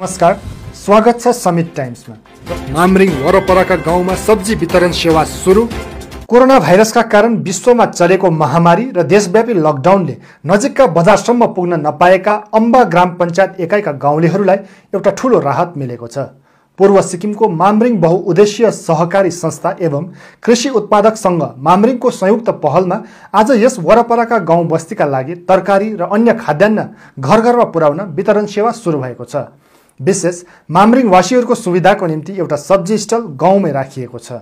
नमस्कार स्वागत छ समिट टाइम्समा मामरिङ वरपरका गाउँमा सब्जी वितरण सेवा सुरु कोरोना भाइरसका कारण विश्वमा चलेको महामारी र देशव्यापी लकडाउनले नजिकका बजारसम्म पुग्न नपाएका अम्बा ग्राम पञ्चायत एकाइका गाउँलेहरूलाई एउटा ठुलो राहत मिलेको छ पूर्व सिक्किमको मामरिङ बहुउद्देश्य सहकारी संस्था एवं कृषि उत्पादक सङ्घ मामरिङको संयुक्त पहलमा आज यस वरपरका गाउँ बस्तीका लागि तरकारी र अन्य खाद्यान्न घर घरमा पुर्याउन वितरण सेवा सुरु भएको छ विशेष मामरिङवासीहरूको सुविधाको निम्ति एउटा सब्जी स्टल गाउँमै राखिएको छ